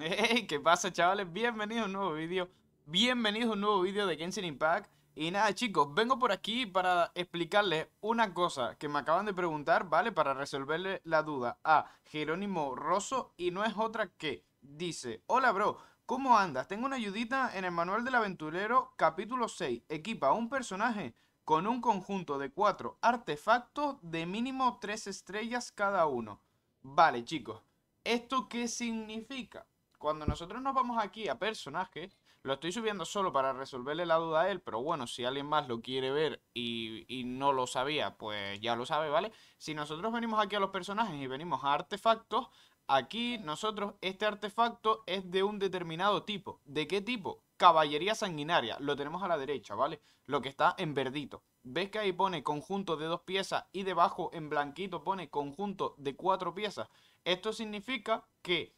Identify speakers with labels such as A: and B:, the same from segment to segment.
A: ¡Hey! ¿Qué pasa, chavales? Bienvenidos a un nuevo vídeo. Bienvenidos a un nuevo vídeo de Genshin Impact. Y nada, chicos, vengo por aquí para explicarles una cosa que me acaban de preguntar, ¿vale? Para resolverle la duda a Jerónimo Rosso y no es otra que dice, hola bro, ¿cómo andas? Tengo una ayudita en el manual del aventurero capítulo 6. Equipa a un personaje con un conjunto de 4 artefactos de mínimo 3 estrellas cada uno. Vale, chicos, ¿esto qué significa? cuando nosotros nos vamos aquí a personajes, lo estoy subiendo solo para resolverle la duda a él, pero bueno, si alguien más lo quiere ver y, no lo sabía, pues ya lo sabe, ¿vale? Si nosotros venimos aquí a los personajes y venimos a artefactos, aquí nosotros, este artefacto es de un determinado tipo. ¿De qué tipo? Caballería sanguinaria, lo tenemos a la derecha, ¿vale? Lo que está en verdito. ¿Ves que ahí pone conjunto de dos piezas y debajo en blanquito pone conjunto de cuatro piezas? Esto significa que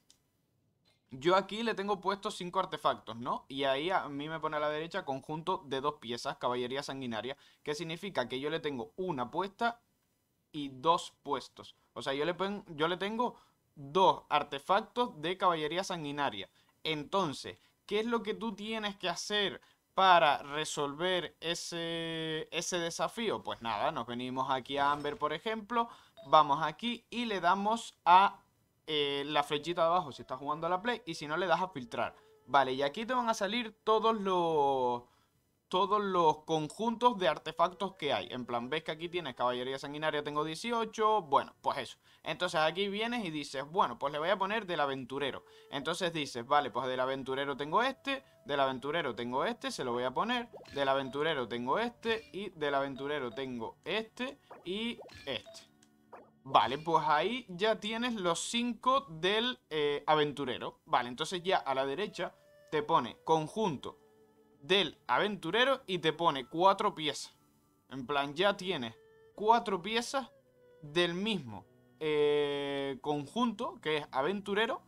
A: yo aquí le tengo puestos cinco artefactos, ¿no? Y ahí a mí me pone a la derecha conjunto de dos piezas, caballería sanguinaria, que significa que yo le tengo una puesta y dos puestos. O sea, yo le, yo le tengo dos artefactos de caballería sanguinaria. Entonces, ¿qué es lo que tú tienes que hacer para resolver ese, ese desafío? Pues nada, nos venimos aquí a Amber, por ejemplo, vamos aquí y le damos a eh, la flechita de abajo si estás jugando a la Play y si no le das a filtrar. Vale, y aquí te van a salir todos los todos los conjuntos de artefactos que hay. En plan, ves que aquí tienes Caballería Sanguinaria, tengo 18, bueno, pues eso. Entonces aquí vienes y dices, bueno, pues le voy a poner del aventurero. Entonces dices, vale, pues del aventurero tengo este, del aventurero tengo este, se lo voy a poner, del aventurero tengo este y del aventurero tengo este y este. Vale, pues ahí ya tienes los 5 del eh, aventurero. Vale, entonces ya a la derecha te pone conjunto del aventurero y te pone cuatro piezas. En plan, ya tienes cuatro piezas del mismo eh, conjunto, que es aventurero,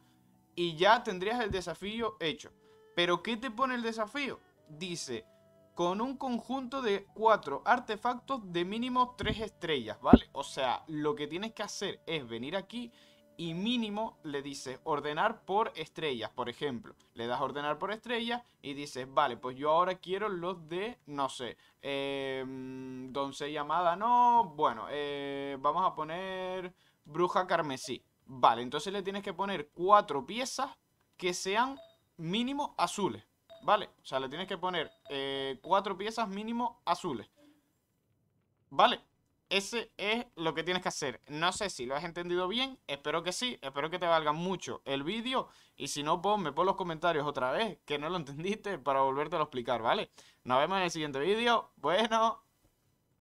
A: y ya tendrías el desafío hecho. Pero ¿qué te pone el desafío? Dice, con un conjunto de cuatro artefactos de mínimo tres estrellas, ¿vale? O sea, lo que tienes que hacer es venir aquí y mínimo le dices ordenar por estrellas, por ejemplo. Le das ordenar por estrellas y dices, vale, pues yo ahora quiero los de, no sé, eh, doncella no, bueno, eh, vamos a poner bruja carmesí. Vale, entonces le tienes que poner cuatro piezas que sean mínimo azules. ¿vale? O sea, le tienes que poner eh, cuatro piezas mínimo azules. ¿Vale? Ese es lo que tienes que hacer. No sé si lo has entendido bien. Espero que sí. Espero que te valga mucho el vídeo. Y si no, ponme por los comentarios otra vez que no lo entendiste para volverte a explicar, ¿vale? Nos vemos en el siguiente vídeo. Bueno.